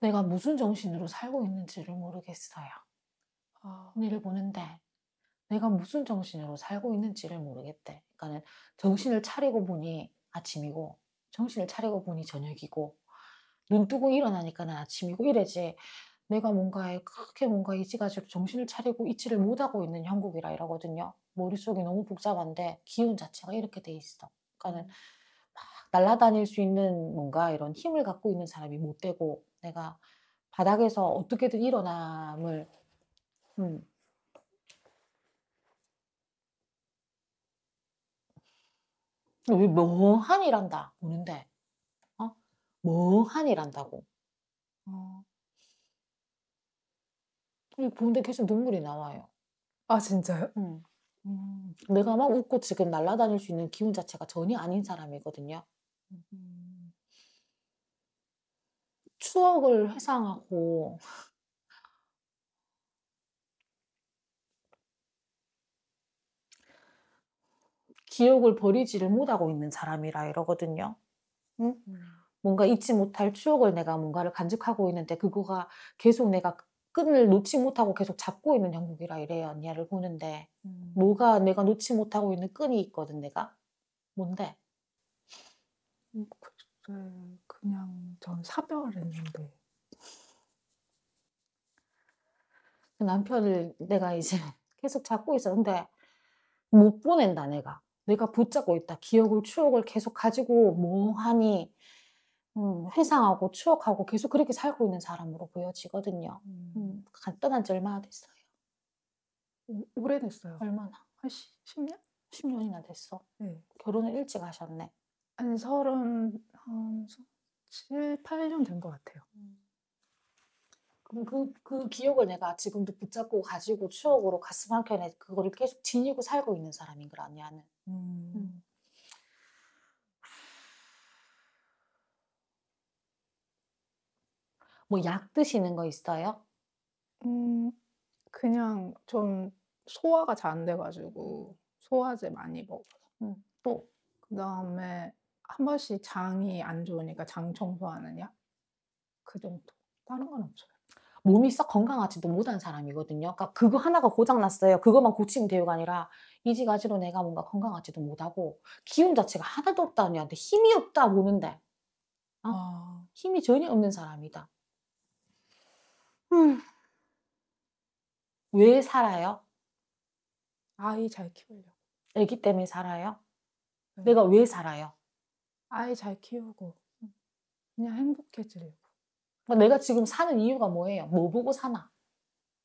내가 무슨 정신으로 살고 있는지를 모르겠어요. 아. 언니를 보는데 내가 무슨 정신으로 살고 있는지를 모르겠대. 그러니까는 정신을 차리고 보니 아침이고 정신을 차리고 보니 저녁이고 눈 뜨고 일어나니까는 아침이고 이래지. 내가 뭔가에 크게 뭔가 이지가지로 정신을 차리고 있지를 못하고 있는 형국이라 이러거든요. 머릿속이 너무 복잡한데 기운 자체가 이렇게 돼 있어. 그러니까는 음. 날아다닐 수 있는 뭔가 이런 힘을 갖고 있는 사람이 못 되고 내가 바닥에서 어떻게든 일어남을 음. 왜 멍하니란다 뭐 오는데 어 멍하니란다고 뭐 어. 보는데 계속 눈물이 나와요. 아 진짜요? 응. 음. 음. 내가 막 웃고 지금 날아다닐 수 있는 기운 자체가 전혀 아닌 사람이거든요. 음. 추억을 회상하고 기억을 버리지를 못하고 있는 사람이라 이러거든요. 응? 음. 뭔가 잊지 못할 추억을 내가 뭔가를 간직하고 있는데 그거가 계속 내가 끈을 놓지 못하고 계속 잡고 있는 형국이라 이래요. 언니를 보는데 음. 뭐가 내가 놓지 못하고 있는 끈이 있거든 내가. 뭔데? 그 그냥 전 사별했는데 그 남편을 내가 이제 계속 잡고 있었는데 못 보낸다 내가 내가 붙잡고 있다 기억을 추억을 계속 가지고 뭐하니 음, 회상하고 추억하고 계속 그렇게 살고 있는 사람으로 보여지거든요 음. 음, 떠난 지 얼마나 됐어요? 오, 오래됐어요 얼마나? 한 10, 년 10년이나 됐어 네. 결혼을 일찍 하셨네 한 서른 한 7, 8년 된 것 같아요. 그럼 그, 그 기억을 내가 지금도 붙잡고 가지고 추억으로 가슴 한켠에 그거를 계속 지니고 살고 있는 사람인 걸 아니야는. 음. 음. 뭐 약 드시는 거 있어요? 음, 그냥 좀 소화가 잘 안 돼가지고 소화제 많이 먹어 음. 또 그다음에 한 번씩 장이 안 좋으니까 장 청소하느냐 그 정도 다른 건 없어요. 몸이 썩 건강하지도 못한 사람이거든요. 그러니까 그거 하나가 고장났어요. 그것만 고치면 돼요가 아니라 이지가지로 내가 뭔가 건강하지도 못하고 기운 자체가 하나도 없다니한테 힘이 없다 보는데 어? 아. 힘이 전혀 없는 사람이다. 음. 왜 살아요? 아이 잘 키우려고. 애기 때문에 살아요? 응. 네. 내가 왜 살아요? 아이 잘 키우고 그냥 행복해지려고. 그러니까 내가 지금 사는 이유가 뭐예요? 뭐 보고 사나?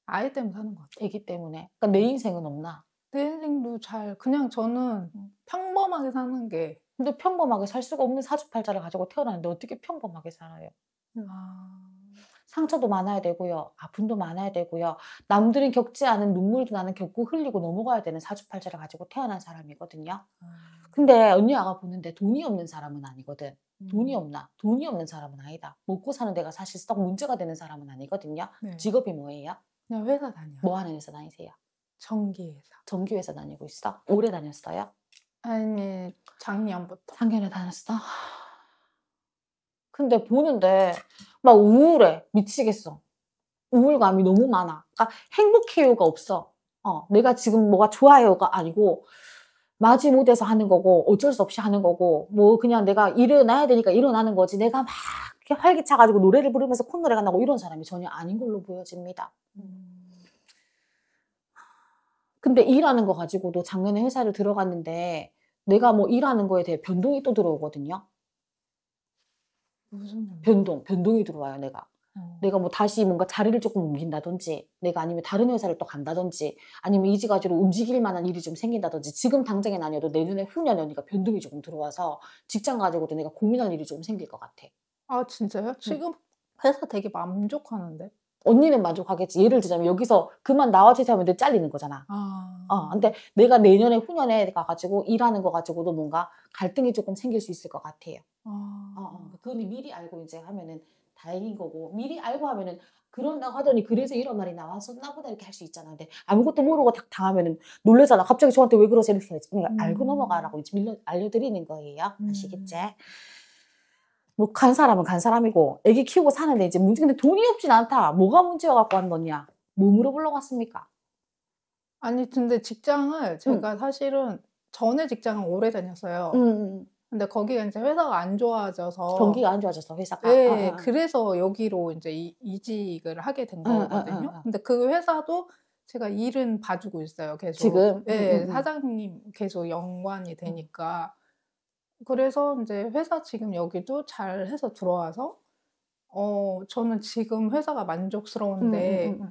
아이 때문에 사는 것 같아요. 애기 때문에. 그러니까 내 인생은 없나? 내 인생도 잘 그냥 저는 음. 평범하게 사는 게 근데 평범하게 살 수가 없는 사주팔자를 가지고 태어났는데 어떻게 평범하게 살아요? 아... 상처도 많아야 되고요. 아픔도 많아야 되고요. 남들은 겪지 않은 눈물도 나는 겪고 흘리고 넘어가야 되는 사주팔자를 가지고 태어난 사람이거든요. 아. 근데 언니 아가 보는데 돈이 없는 사람은 아니거든. 돈이 음. 없나? 돈이 없는 사람은 아니다. 먹고 사는 데가 사실 썩 문제가 되는 사람은 아니거든요. 네. 직업이 뭐예요? 그냥 회사 다녀. 뭐 하는 회사 다니세요? 전기회사. 전기회사 다니고 있어? 오래 다녔어요? 아니 작년부터. 작년에 다녔어? 근데 보는데 막 우울해. 미치겠어. 우울감이 너무 많아. 그러니까 행복해요가 없어. 어, 내가 지금 뭐가 좋아요가 아니고 마지 못해서 하는 거고 어쩔 수 없이 하는 거고 뭐 그냥 내가 일어나야 되니까 일어나는 거지 내가 막 이렇게 활기차가지고 노래를 부르면서 콧노래가 나고 이런 사람이 전혀 아닌 걸로 보여집니다. 근데 일하는 거 가지고도 작년에 회사를 들어갔는데 내가 뭐 일하는 거에 대해 변동이 또 들어오거든요. 무슨 변동? 변동이 들어와요, 내가. 어. 내가 뭐 다시 뭔가 자리를 조금 옮긴다든지, 내가 아니면 다른 회사를 또 간다든지, 아니면 이지가지로 움직일 만한 일이 좀 생긴다든지, 지금 당장엔 아니어도 내년에 후연이니까 변동이 조금 들어와서 직장 가지고도 내가 고민할 일이 좀 생길 것 같아. 아 진짜요? 네. 지금 회사 되게 만족하는데. 언니는 만족하겠지. 예를 들자면 여기서 그만 나와 제시면내 잘리는 거잖아. 아. 어, 근데 내가 내년에 후년에 가가지고 일하는 거 가지고도 뭔가 갈등이 조금 생길 수 있을 것 같아요. 아. 어, 어. 그건 미리 알고 이제 하면은 다행인 거고 미리 알고 하면은 그런다고 하더니 그래서 이런 말이 나왔었나 보다 이렇게 할 수 있잖아. 근데 아무것도 모르고 딱 당하면은 놀래잖아. 갑자기 저한테 왜 그러세요? 이렇게 그러니까 음. 알고 넘어가라고 이제 밀려, 알려드리는 거예요. 음. 아시겠지? 뭐 간 사람은 간 사람이고 애기 키우고 사는데 이제 문제 근데 돈이 없진 않다. 뭐가 문제여갖고 한 거냐? 뭐물어보러고 왔습니까? 아니 근데 직장을 제가 음. 사실은 전에 직장은 오래 다녔어요. 음. 근데 거기가 이제 회사가 안 좋아져서 경기가 안 좋아져서 회사가 아, 네, 아, 아. 그래서 여기로 이제 이, 이직을 하게 된 아, 아, 거거든요. 아, 근데 그 회사도 제가 일은 봐주고 있어요. 계속 지금 음, 네, 음, 음. 사장님 계속 연관이 음. 되니까 그래서 이제 회사 지금 여기도 잘 해서 들어와서 어 저는 지금 회사가 만족스러운데. 음, 음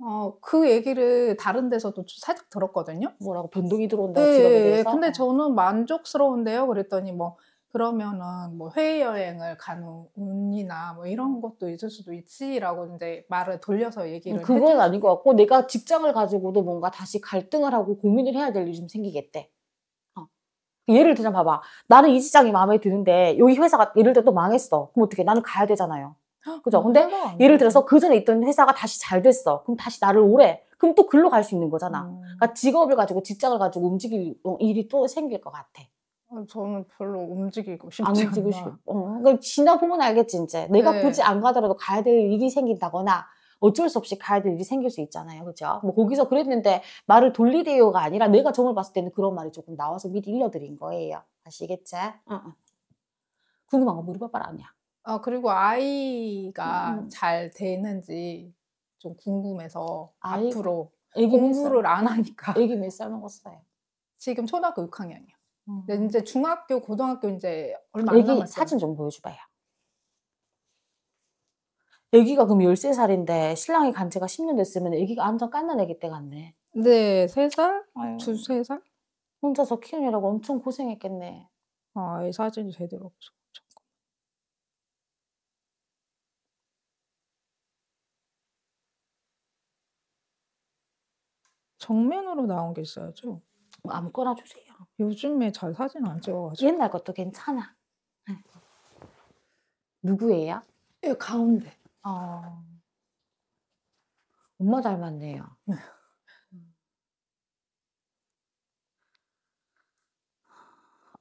어, 그 얘기를 다른 데서도 살짝 들었거든요. 뭐라고 변동이 들어온다 네, 직업에 네. 대해서. 근데 어. 저는 만족스러운데요. 그랬더니 뭐 그러면은 뭐 해외 여행을 가는 운이나 뭐 이런 것도 있을 수도 있지라고 이제 말을 돌려서 얘기를 음, 그건 해줘. 아닌 것 같고 내가 직장을 가지고도 뭔가 다시 갈등을 하고 고민을 해야 될 일이 좀 생기겠대. 어. 예를 들자면 봐봐. 나는 이 직장이 마음에 드는데 여기 회사가 예를 들어 또 망했어. 그럼 어떻게? 나는 가야 되잖아요. 그죠? 근데 음. 예를 들어서 그 전에 있던 회사가 다시 잘 됐어. 그럼 다시 나를 오래. 그럼 또 글로 갈 수 있는 거잖아. 음. 그러니까 직업을 가지고 직장을 가지고 움직일 일이 또 생길 것 같아. 어, 저는 별로 움직이고 싶지 안 움직이고 싶어. 어. 그러니까 지나 보면 알겠지 이제. 내가 네. 굳이 안 가더라도 가야 될 일이 생긴다거나 어쩔 수 없이 가야 될 일이 생길 수 있잖아요. 그죠? 뭐 거기서 그랬는데 말을 돌리대요가 아니라 내가 점을 봤을 때는 그런 말이 조금 나와서 미리 일러드린 거예요. 아시겠지? 어, 어. 궁금한 거 물어봐봐라, 아니야. 아, 그리고 아이가 음. 잘 되는지 좀 궁금해서 아이, 앞으로 공부를 안 하니까. 애기 몇살 먹었어요? 지금 초등학교 6학년이요. 음. 이제 중학교, 고등학교 이제 얼마 안 남았어요. 사진 좀 보여줘봐요. 애기가 그럼 13살인데 신랑이 간 지가 10년 됐으면 애기가 완전 깐난 애기 때 같네. 네, 3살? 두 3살? 혼자서 키우느라고 엄청 고생했겠네. 아, 이 사진이 제대로 없어. 정면으로 나온 게 있어야죠. 뭐 아무거나 주세요. 요즘에 잘 사진 안 찍어가지고. 옛날 것도 괜찮아. 네. 누구예요? 예, 가운데. 어... 엄마 닮았네요. 네.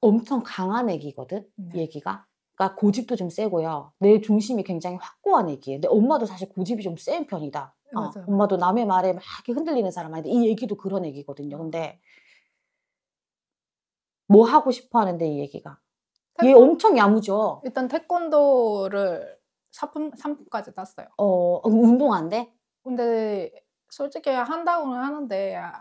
엄청 강한 애기거든, 네. 얘기가. 그러니까 고집도 좀 세고요. 내 중심이 굉장히 확고한 애기예요. 근 엄마도 사실 고집이 좀 센 편이다. 어, 엄마도 남의 말에 막 흔들리는 사람 아닌데 이 얘기도 그런 얘기거든요. 근데 뭐 하고 싶어 하는데 이 얘기가 태권... 얘 엄청 야무져. 일단 태권도를 3품, 3품까지 땄어요. 어, 어, 운동 안 돼? 근데 솔직히 한다고는 하는데 아,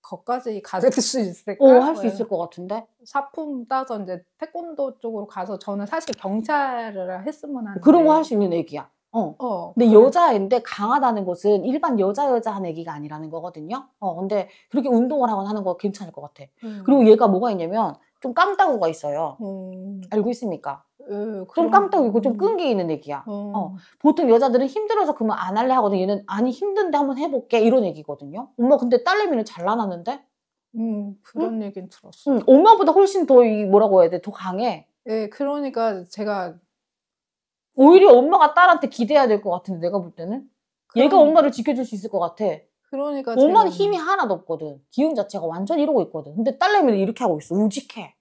거까지 가질 수 있을까? 어, 할 수 있을 것 같은데? 사품 따서 이제 태권도 쪽으로 가서 저는 사실 경찰을 했으면 하는데 그런 거 할 수 있는 얘기야 어. 어. 근데 그래. 여자인데 강하다는 것은 일반 여자 여자 한 얘기가 아니라는 거거든요. 어. 근데 그렇게 운동을 하거나 하는 거 괜찮을 것 같아. 음. 그리고 얘가 뭐가 있냐면 좀 깜따구가 있어요. 음. 알고 있습니까? 예, 음, 좀 깜따구고 좀 끈기 있는 얘기야. 음. 어. 보통 여자들은 힘들어서 그만 안 할래 하거든. 얘는 아니 힘든데 한번 해볼게 이런 얘기거든요. 엄마 근데 딸내미는 잘나놨는데? 음 그런 얘기는 들었어. 음, 엄마보다 훨씬 더 뭐라고 해야 돼? 더 강해. 네, 그러니까 제가 오히려 엄마가 딸한테 기대해야 될 것 같은데 내가 볼 때는 그럼... 얘가 엄마를 지켜줄 수 있을 것 같아. 그러니까 엄마는 제가... 힘이 하나도 없거든. 기운 자체가 완전 이러고 있거든. 근데 딸내미는 이렇게 하고 있어. 우직해.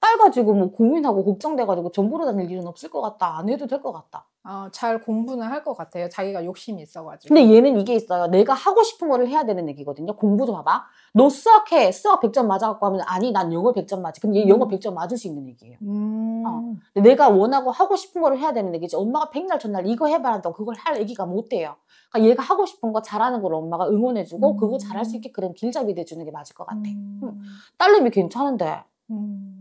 딸가지고 뭐 고민하고 걱정돼가지고 전 보러 다닐 일은 없을 것 같다. 안 해도 될 것 같다. 아, 잘 공부는 할 것 같아요. 자기가 욕심이 있어가지고. 근데 얘는 이게 있어요. 내가 하고 싶은 거를 해야 되는 얘기거든요. 공부도 봐봐. 너 수학해. 수학 100점 맞아갖고 하면 아니, 난 영어 100점 맞지. 그럼 얘 영어 100점 맞을 수 있는 얘기예요. 음. 어. 내가 원하고 하고 싶은 거를 해야 되는 얘기지. 엄마가 백날 전날 이거 해봐라 한 그걸 할 얘기가 못 돼요. 그러니까 얘가 하고 싶은 거 잘하는 걸 엄마가 응원해주고 음. 그거 잘할 수 음. 있게 그런 길잡이 돼주는 게 맞을 것 같아. 음. 음. 딸내미 괜찮은데. 음.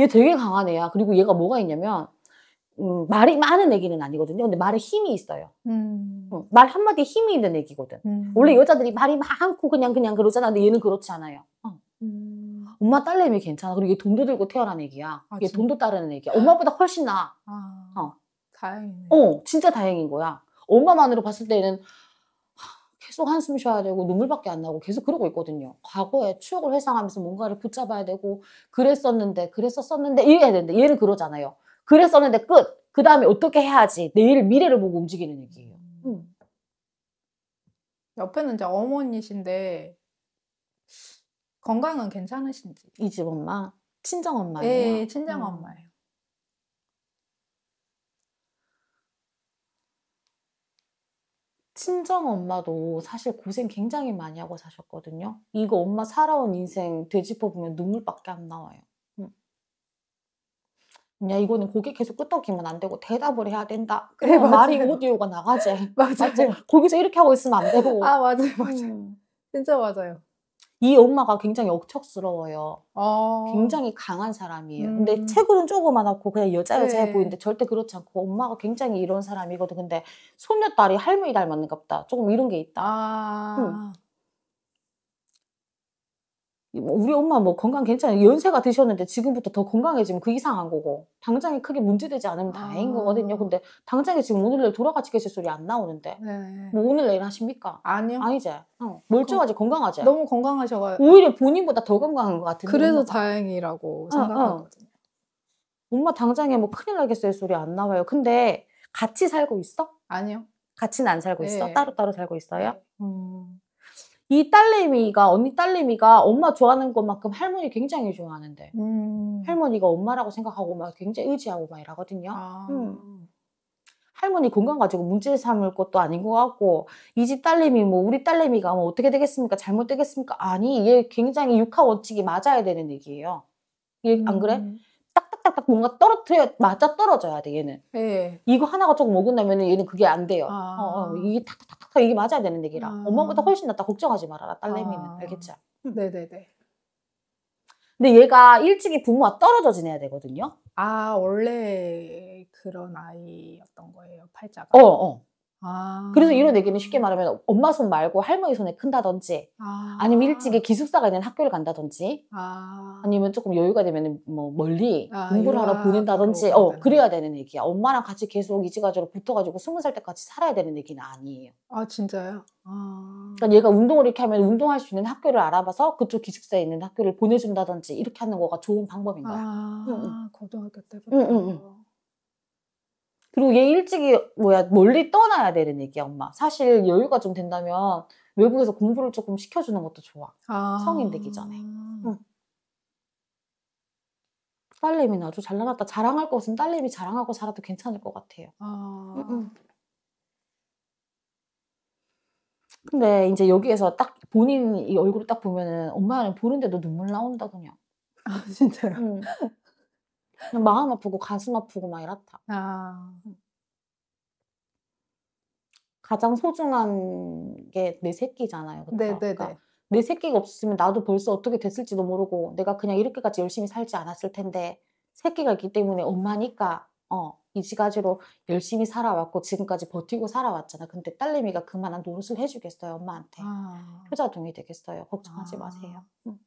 얘 되게 강한 애야. 그리고 얘가 뭐가 있냐면 음, 말이 많은 애기는 아니거든요. 근데 말에 힘이 있어요. 음. 응. 어, 말 한마디에 힘이 있는 애기거든. 음. 원래 여자들이 말이 많고 그냥 그냥 그러잖아. 근데 얘는 그렇지 않아요. 어. 음. 엄마 딸내미 괜찮아. 그리고 얘 돈도 들고 태어난 애기야. 아, 얘 돈도 따르는 애기야. 엄마보다 훨씬 나아. 아, 어. 다행이네. 어, 진짜 다행인 거야. 엄마만으로 봤을 때는 계속 한숨 쉬어야 되고 눈물밖에 안 나고 계속 그러고 있거든요. 과거에 추억을 회상하면서 뭔가를 붙잡아야 되고 그랬었는데 그랬었었는데 이래야 되는데 얘는 그러잖아요. 그랬었는데 끝. 그 다음에 어떻게 해야지 내일 미래를 보고 움직이는 얘기예요. 음. 옆에는 이제 어머니신데 건강은 괜찮으신지? 이 집 엄마, 친정 엄마예요. 예, 예 친정 엄마예요. 음. 친정 엄마도 사실 고생 굉장히 많이 하고 사셨거든요. 이거 엄마 살아온 인생 되짚어보면 눈물밖에 안 나와요. 야 이거는 고개 계속 끄덕이면 안 되고 대답을 해야 된다. 그래 네, 맞 말이 오디오가 나가지. 맞아요. 맞아요. 거기서 이렇게 하고 있으면 안 되고. 아 맞아요 맞아요. 음. 진짜 맞아요. 이 엄마가 굉장히 억척스러워요. 아. 굉장히 강한 사람이에요. 음. 근데 체구는 조그만하고 그냥 여자 여자해 네. 보이는데 절대 그렇지 않고 엄마가 굉장히 이런 사람이거든. 근데 손녀딸이 할머니 닮았는가 보다. 조금 이런 게 있다. 아. 응. 뭐 우리 엄마 뭐 건강 괜찮아요. 연세가 드셨는데 지금부터 더 건강해지면 그 이상한 거고 당장에 크게 문제되지 않으면 다행인 아. 거거든요. 근데 당장에 지금 오늘날돌아가시 계실 소리 안 나오는데 네. 뭐오늘날일 하십니까? 아니요. 아니지. 어. 어. 멀쩡하지 거, 건강하지. 너무 건강하셔가 오히려 본인보다 더 건강한 것 같은데 그래서 엄마가. 다행이라고 생각하거든요. 어, 어. 엄마 당장에 뭐 큰일 나겠어요 소리 안 나와요. 근데 같이 살고 있어? 아니요. 같이는 안 살고 네. 있어? 따로따로 따로 살고 있어요? 네. 음. 이 딸내미가 언니 딸내미가 엄마 좋아하는 것만큼 할머니 굉장히 좋아하는데 음. 할머니가 엄마라고 생각하고 막 굉장히 의지하고 막 이러거든요. 아. 음. 할머니 건강 가지고 문제 삼을 것도 아닌 것 같고 이 집 딸내미 뭐 우리 딸내미가 뭐 어떻게 되겠습니까? 잘못 되겠습니까? 아니 얘 굉장히 육하 원칙이 맞아야 되는 얘기예요. 얘안 그래? 음. 딱딱딱 뭔가 떨어뜨려 맞아 떨어져야 돼 얘는. 예. 이거 하나가 조금 오근다면 얘는 그게 안 돼요. 아. 어, 어, 이게 탁탁탁탁 이게 맞아야 되는 얘기라. 아. 엄마보다 훨씬 낫다 걱정하지 말아라 딸내미는 아. 알겠지? 네네네. 근데 얘가 일찍이 부모와 떨어져 지내야 되거든요. 아 원래 그런 아이였던 거예요 팔자가. 어 어. 그래서 이런 아. 얘기는 쉽게 말하면 엄마 손 말고 할머니 손에 큰다든지 아. 니면 일찍에 기숙사가 있는 학교를 간다든지 아. 니면 조금 여유가 되면 뭐 멀리 아, 공부를 하러 보낸다든지 어 그래야 되는 얘기야 엄마랑 같이 계속 이지가지로 붙어가지고 스무 살 때까지 살아야 되는 얘기는 아니에요 아 진짜요? 아. 그러니까 얘가 운동을 이렇게 하면 운동할 수 있는 학교를 알아봐서 그쪽 기숙사에 있는 학교를 보내준다든지 이렇게 하는 거가 좋은 방법인 거야 아 응, 응. 고등학교 때부터 응, 그리고 얘 일찍이 뭐야 멀리 떠나야 되는 얘기야 엄마. 사실 여유가 좀 된다면 외국에서 공부를 조금 시켜주는 것도 좋아. 아... 성인 되기 전에. 음. 응. 딸내미는 아주 잘 나갔다. 자랑할 것은 딸내미 자랑하고 살아도 괜찮을 것 같아요. 아... 응. 근데 이제 여기에서 딱 본인 이 얼굴을 딱 보면은 엄마는 보는데도 눈물 나온다 그냥. 아 진짜요? 응. 마음 아프고 가슴 아프고 막 이렇다. 아. 가장 소중한 게 내 새끼잖아요. 그렇죠? 그러니까 네. 내 새끼가 없었으면 나도 벌써 어떻게 됐을지도 모르고 내가 그냥 이렇게까지 열심히 살지 않았을 텐데 새끼가 있기 때문에 엄마니까 어 이지가지로 열심히 살아왔고 지금까지 버티고 살아왔잖아. 근데 딸내미가 그만한 노릇을 해주겠어요 엄마한테 아. 효자동이 되겠어요. 걱정하지 아. 마세요. 응. 음.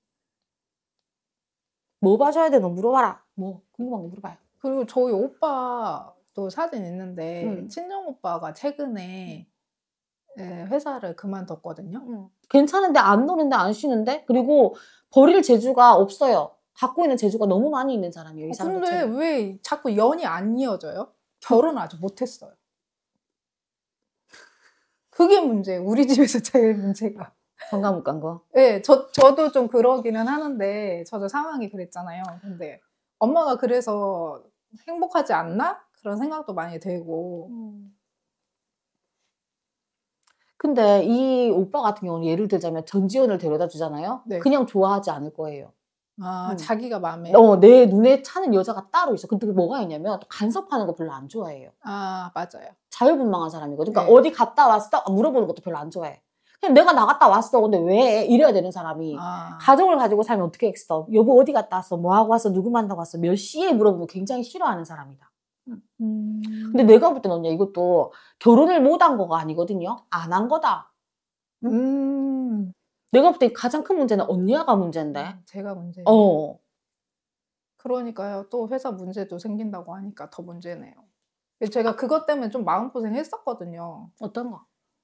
뭐 봐줘야 돼? 너 물어봐라. 뭐 궁금한 거 물어봐요. 그리고 저희 오빠도 사진 있는데 음. 친정 오빠가 최근에 예, 회사를 그만뒀거든요. 음. 괜찮은데 안 노는데 안 쉬는데 그리고 버릴 재주가 없어요. 갖고 있는 재주가 너무 많이 있는 사람이에요. 이 어, 사람 근데 자체는. 왜 자꾸 연이 안 이어져요? 결혼 아직 못했어요. 그게 문제. 우리 집에서 제일 문제가. 건강 못간 거? 네, 저, 저도 좀 그러기는 하는데, 저도 상황이 그랬잖아요. 근데 엄마가 그래서 행복하지 않나? 그런 생각도 많이 들고. 근데 이 오빠 같은 경우는 예를 들자면 전지현을 데려다 주잖아요. 네. 그냥 좋아하지 않을 거예요. 아, 음. 자기가 마음에. 어, 내 눈에 차는 여자가 따로 있어. 근데 뭐가 있냐면 간섭하는 거 별로 안 좋아해요. 아, 맞아요. 자유분방한 사람이거든. 그러니까 네. 어디 갔다 왔어? 물어보는 것도 별로 안 좋아해. 그냥 내가 나갔다 왔어. 근데 왜? 이래야 되는 사람이. 아. 가정을 가지고 살면 어떻게 했어? 여보 어디 갔다 왔어? 뭐 하고 왔어? 누구 만나고 왔어? 몇 시에 물어보면 굉장히 싫어하는 사람이다. 음. 근데 내가 볼 때는 언니 이것도 결혼을 못 한 거가 아니거든요. 안 한 거다. 음. 내가 볼때 가장 큰 문제는 언니야가 문제인데. 음, 제가 문제. 어. 그러니까요. 또 회사 문제도 생긴다고 하니까 더 문제네요. 제가 그것 때문에 좀 마음고생 했었거든요. 어떤 거?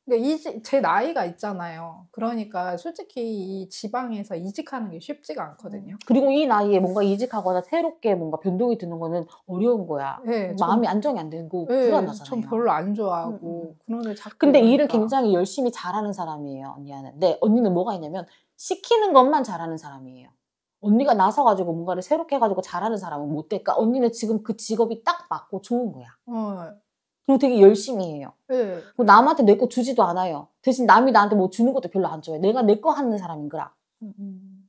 그러니까 제 나이가 있잖아요. 그러니까 솔직히 이 지방에서 이직하는 게 쉽지가 않거든요. 음. 그리고 이 나이에 뭔가 이직하거나 새롭게 뭔가 변동이 드는 거는 어려운 거야. 네, 음, 마음이 전, 안정이 안 되고 네, 불안하잖아요. 전 별로 안 좋아하고 음, 음. 음. 그런 근데 그러니까. 일을 굉장히 열심히 잘하는 사람이에요, 언니는. 네, 언니는 뭐가 있냐면 시키는 것만 잘하는 사람이에요. 언니가 나서가지고 뭔가를 새롭게 해가지고 잘하는 사람은 못 될까? 그러니까 언니는 지금 그 직업이 딱 맞고 좋은 거야. 어. 그리고 되게 열심히 해요. 네. 남한테 내 거 주지도 않아요. 대신 남이 나한테 뭐 주는 것도 별로 안 좋아해. 내가 내 거 하는 사람인거라. 음, 음.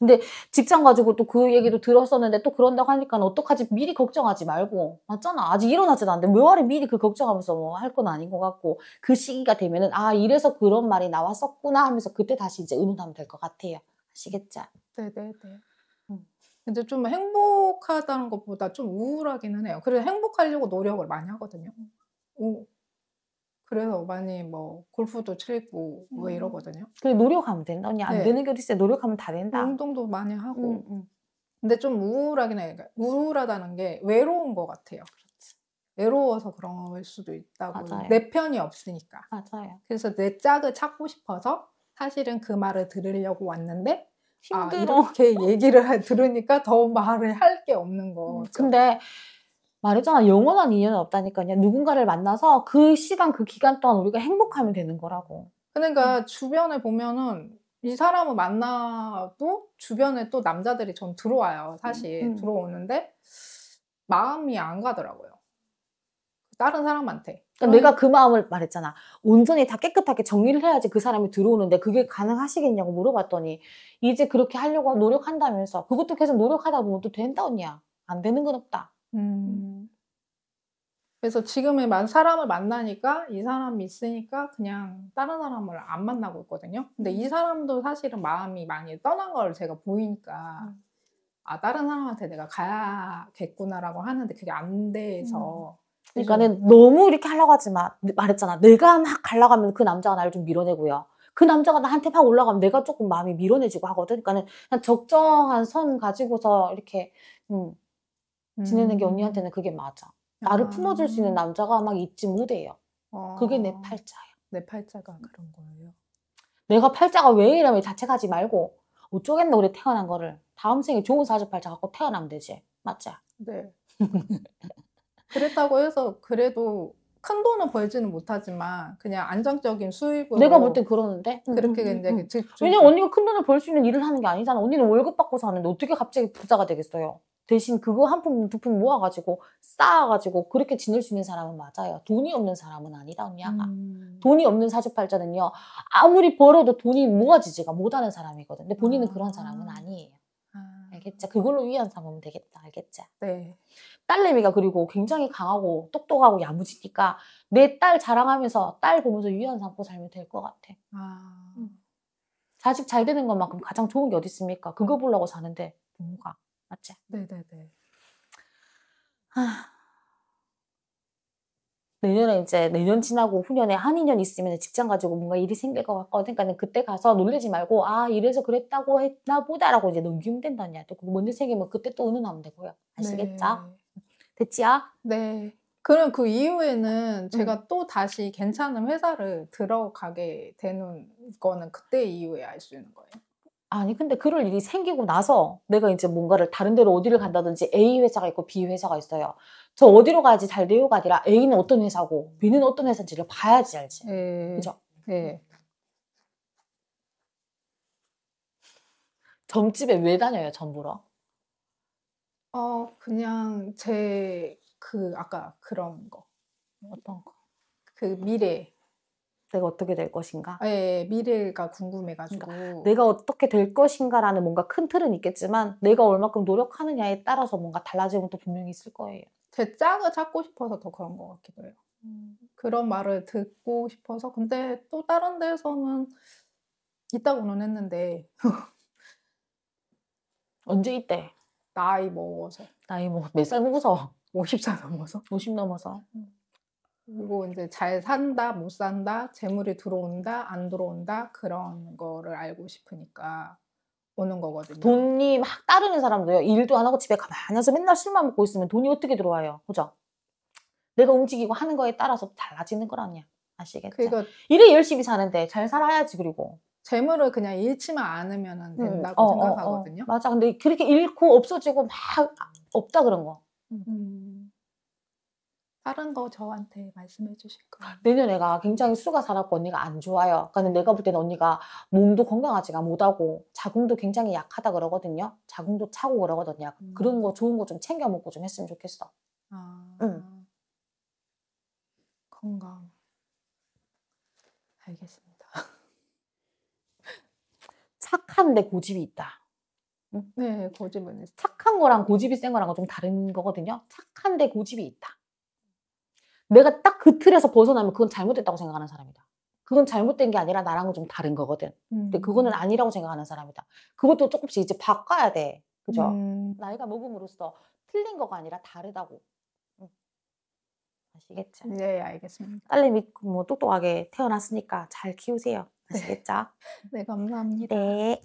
근데 직장 가지고 또 그 얘기도 들었었는데 또 그런다고 하니까 어떡하지 미리 걱정하지 말고 맞잖아 아직 일어나지도 않는데 묘하리 미리 그 걱정하면서 뭐 할 건 아닌 것 같고 그 시기가 되면은 아 이래서 그런 말이 나왔었구나 하면서 그때 다시 이제 의논하면 될 것 같아요 아시겠죠? 네네네 네, 네. 근데 좀 행복하다는 것보다 좀 우울하기는 해요. 그래서 행복하려고 노력을 많이 하거든요. 음. 오. 그래서 많이 뭐 골프도 치고 왜 뭐 음. 이러거든요. 그래 노력하면 된다. 언니 안 네. 되는 게 어딨어. 노력하면 다 된다. 운동도 많이 하고. 음, 음. 근데 좀 우울하긴 해. 그러니까 우울하다는 게 외로운 것 같아요. 그렇지. 외로워서 그런걸 수도 있다고. 맞아요. 내 편이 없으니까. 맞아요. 그래서 내 짝을 찾고 싶어서 사실은 그 말을 들으려고 왔는데 힘들어. 아, 이렇게 얘기를 들으니까 더 말을 할 게 없는 거. 음, 근데 말했잖아. 영원한 인연은 없다니까요. 누군가를 만나서 그 시간, 그 기간 동안 우리가 행복하면 되는 거라고. 그러니까 음. 주변에 보면은 이 사람을 만나도 주변에 또 남자들이 전 들어와요. 사실 음. 음. 들어오는데 마음이 안 가더라고요. 다른 사람한테. 그러니까 어. 내가 그 마음을 말했잖아. 온전히 다 깨끗하게 정리를 해야지 그 사람이 들어오는데 그게 가능하시겠냐고 물어봤더니 이제 그렇게 하려고 노력한다면서 그것도 계속 노력하다 보면 또 된다 언니야. 안 되는 건 없다. 음. 음. 그래서 지금의 사람을 만나니까 이 사람이 있으니까 그냥 다른 사람을 안 만나고 있거든요. 근데 이 음. 사람도 사실은 마음이 많이 떠난 걸 제가 보이니까 음. 아 다른 사람한테 내가 가야겠구나라고 하는데 그게 안 돼서 그러니까는 너무 이렇게 하려고 하지 마. 말했잖아. 내가 막갈라가면그 남자가 나를 좀 밀어내고요. 그 남자가 나한테 팍 올라가면 내가 조금 마음이 밀어내지고 하거든. 그러니까는 그냥 적정한 선 가지고서 이렇게 음, 지내는 음. 게 언니한테는 그게 맞아. 나를 아. 품어줄 수 있는 아. 남자가 막 있지 못해요. 아. 어. 그게 내 팔자야. 내 팔자가 그런 거예요. 내가 팔자가 왜 이러면 자책하지 말고 어쩌겠노 우리 태어난 거를 다음 생에 좋은 사주 팔자 갖고 태어나면 되지. 맞지? 네. 그랬다고 해서 그래도 큰 돈은 벌지는 못하지만 그냥 안정적인 수입으로 내가 볼때 그러는데 그렇게 음, 음, 이제 왜냐 언니가 큰 돈을 벌 수 있는 일을 하는 게 아니잖아 언니는 월급 받고 사는데 어떻게 갑자기 부자가 되겠어요 대신 그거 한푼두품 모아가지고 쌓아가지고 그렇게 지낼 수 있는 사람은 맞아요 돈이 없는 사람은 아니다 언니야가 음. 돈이 없는 사주팔자는요 아무리 벌어도 돈이 모아지지가 못하는 사람이거든 근데 본인은 아. 그런 사람은 아니에요 알겠지? 그걸로 위안 삼으면 되겠다. 알겠지? 네. 딸내미가 그리고 굉장히 강하고 똑똑하고 야무지니까 내 딸 자랑하면서 딸 보면서 위안 삼고 살면 될 것 같아. 아... 응. 자식 잘 되는 것만큼 가장 좋은 게 어디 있습니까? 그거 보려고 사는데 부모가 맞지? 네네네. 네, 네. 아. 내년에 이제 내년 지나고 후년에 한 2년 있으면 직장 가지고 뭔가 일이 생길 것 같거든. 그러니까 그때 가서 놀리지 말고 아 이래서 그랬다고 했나 보다라고 이제 넘기면 된다는 이야기. 먼저 그 생기면 그때 또 의논하면 되고요. 아시겠죠? 네. 됐지요? 네. 그럼 그 이후에는 음. 제가 음. 또 다시 괜찮은 회사를 들어가게 되는 거는 그때 이후에 알 수 있는 거예요. 아니 근데 그럴 일이 생기고 나서 내가 이제 뭔가를 다른 데로 어디를 간다든지 A 회사가 있고 B 회사가 있어요. 저 어디로 가야지 잘 내요가 더니라 A는 어떤 회사고 B는 어떤 회사인지를 봐야지 알지. 네. 그죠? 네. 점집에 왜 다녀요, 전부러? 어, 그냥 제 그 아까 그런 거. 어떤 거? 그 미래. 내가 어떻게 될 것인가? 예, 예, 미래가 궁금해가지고. 그러니까 내가 어떻게 될 것인가라는 뭔가 큰 틀은 있겠지만, 내가 얼마큼 노력하느냐에 따라서 뭔가 달라지는 것도 분명히 있을 거예요. 제 짝을 찾고 싶어서 더 그런 것 같기도 해요. 음. 그런 말을 듣고 싶어서 근데 또 다른 데서는 있다고는 했는데 언제 있대? 나이 먹어서 나이 뭐몇 살 먹어서? 50살 넘어서 50 넘어서 음. 그리고 이제 잘 산다 못 산다 재물이 들어온다 안 들어온다 그런 거를 알고 싶으니까 오는 거거든요. 돈이 막 따르는 사람도요. 일도 안 하고 집에 가만히 서 맨날 술만 먹고 있으면 돈이 어떻게 들어와요. 그죠? 내가 움직이고 하는 거에 따라서 달라지는 거라냐. 아시겠죠? 그러니까 이래 열심히 사는데 잘 살아야지 그리고. 재물을 그냥 잃지만 않으면 음, 된다고 음. 어, 생각하거든요. 어, 어, 맞아. 근데 그렇게 잃고 없어지고 막 없다 그런 거. 음. 음. 다른 거 저한테 말씀해 주실 거예요. 내년 애가 굉장히 수가 자랐고 언니가 안 좋아요. 그러니까 내가 볼 때는 언니가 몸도 건강하지가 못하고 자궁도 굉장히 약하다 그러거든요. 자궁도 차고 그러거든요. 음. 그런 거 좋은 거 좀 챙겨 먹고 좀 했으면 좋겠어. 아, 응. 건강. 알겠습니다. 착한데 고집이 있다. 응? 네, 고집은 착한 거랑 고집이 센 거랑은 좀 다른 거거든요. 착한데 고집이 있다. 내가 딱 그 틀에서 벗어나면 그건 잘못됐다고 생각하는 사람이다. 그건 잘못된 게 아니라 나랑은 좀 다른 거거든. 음. 근데 그거는 음. 아니라고 생각하는 사람이다. 그것도 조금씩 이제 바꿔야 돼. 그죠? 음. 나이가 먹음으로써 틀린 거가 아니라 다르다고. 응. 아시겠죠? 네, 네 알겠습니다. 딸내미 뭐 똑똑하게 태어났으니까 잘 키우세요. 아시겠죠? 네, 감사합니다. 네.